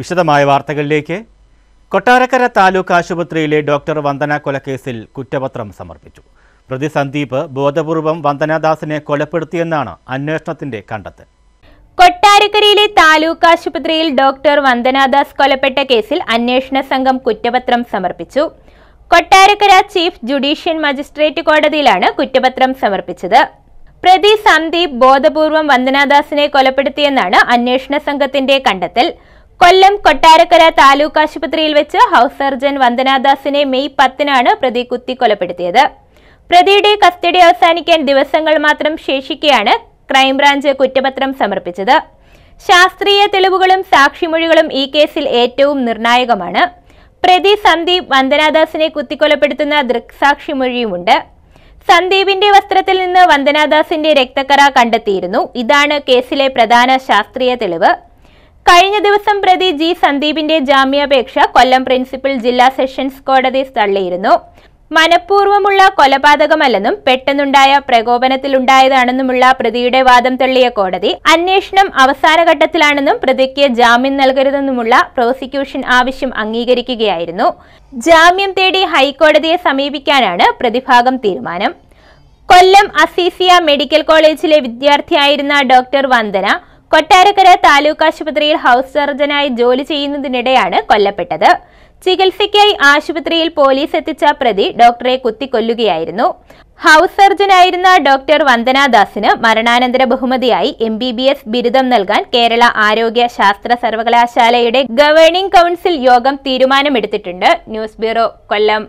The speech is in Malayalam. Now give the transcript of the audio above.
വിശദമായ വാർത്തകളിലേക്ക് കൊട്ടാരക്കര താലൂക്ക് ആശുപത്രിയിലെ ഡോക്ടർ വന്ദന കൊലക്കേസിൽ കുറ്റപത്രം സമർപ്പിച്ചു പ്രതി സന്ദീപ് ബോധപൂർവം വന്ദനാദാസിനെ കൊലപ്പെടുത്തിയെന്നാണ് അന്വേഷണത്തിന്റെ കണ്ടെത്തൽ കൊട്ടാരക്കരയിലെ താലൂക്ക് ആശുപത്രിയിൽ ഡോക്ടർ വന്ദനാദാസ് കൊലപ്പെട്ട കേസിൽ അന്വേഷണ സംഘം കുറ്റപത്രം സമർപ്പിച്ചു കൊട്ടാരക്കര ചീഫ് ജുഡീഷ്യൽ മജിസ്ട്രേറ്റ് കോടതിയിലാണ് കുറ്റപത്രം സമർപ്പിച്ചത് പ്രതി സന്ദീപ് ബോധപൂർവം വന്ദനാദാസിനെ കൊലപ്പെടുത്തിയെന്നാണ് അന്വേഷണ സംഘത്തിന്റെ കണ്ടെത്തൽ കൊല്ലം കൊട്ടാരക്കര താലൂക്ക് ആശുപത്രിയിൽ വെച്ച് ഹൗസ് സർജൻ വന്ദനാദാസിനെ മെയ് പത്തിനാണ് പ്രതി കൊലപ്പെടുത്തിയത് പ്രതിയുടെ കസ്റ്റഡി അവസാനിക്കാൻ ദിവസങ്ങൾ മാത്രം ശേഷിക്കെയാണ് ക്രൈംബ്രാഞ്ച് കുറ്റപത്രം സമർപ്പിച്ചത് ശാസ്ത്രീയ തെളിവുകളും സാക്ഷിമൊഴികളും ഈ കേസിൽ ഏറ്റവും നിർണായകമാണ് പ്രതി സന്ദീപ് വന്ദനാദാസിനെ കുത്തിക്കൊലപ്പെടുത്തുന്ന ദൃക്സാക്ഷിമൊഴിയുമുണ്ട് സന്ദീപിന്റെ വസ്ത്രത്തിൽ നിന്ന് വന്ദനാദാസിന്റെ രക്തക്കറ കണ്ടെത്തിയിരുന്നു ഇതാണ് കേസിലെ പ്രധാന ശാസ്ത്രീയ തെളിവ് കഴിഞ്ഞ ദിവസം പ്രതി ജി സന്ദീപിന്റെ ജാമ്യാപേക്ഷ കൊല്ലം പ്രിൻസിപ്പൽ ജില്ലാ സെഷൻസ് കോടതി തള്ളിയിരുന്നു മനഃപൂർവ്വമുള്ള കൊലപാതകമല്ലെന്നും പെട്ടെന്നുണ്ടായ പ്രകോപനത്തിലുണ്ടായതാണെന്നുമുള്ള പ്രതിയുടെ വാദം തള്ളിയ കോടതി അന്വേഷണം അവസാനഘട്ടത്തിലാണെന്നും പ്രതിക്ക് ജാമ്യം നൽകരുതെന്നുമുള്ള പ്രോസിക്യൂഷൻ ആവശ്യം അംഗീകരിക്കുകയായിരുന്നു ജാമ്യം തേടി ഹൈക്കോടതിയെ സമീപിക്കാനാണ് പ്രതിഭാഗം തീരുമാനം കൊല്ലം അസീസിയ മെഡിക്കൽ കോളേജിലെ വിദ്യാർത്ഥിയായിരുന്ന ഡോക്ടർ വന്ദന കൊട്ടാരക്കര താലൂക്ക് ആശുപത്രിയിൽ ഹൗസ് സർജനായി ജോലി ചെയ്യുന്നതിനിടെയാണ് കൊല്ലപ്പെട്ടത് ചികിത്സയ്ക്കായി ആശുപത്രിയിൽ പോലീസ് എത്തിച്ച പ്രതി ഡോക്ടറെ കുത്തിക്കൊല്ലുകയായിരുന്നു ഹൗസ് സർജനായിരുന്ന ഡോക്ടർ വന്ദനാദാസിന് മരണാനന്തര ബഹുമതിയായി എം ബി ബി എസ് ബിരുദം നൽകാൻ കേരള ആരോഗ്യ ശാസ്ത്ര സർവകലാശാലയുടെ ഗവേണിംഗ് കൗൺസിൽ യോഗം തീരുമാനമെടുത്തിട്ടുണ്ട് ന്യൂസ് ബ്യൂറോ കൊല്ലം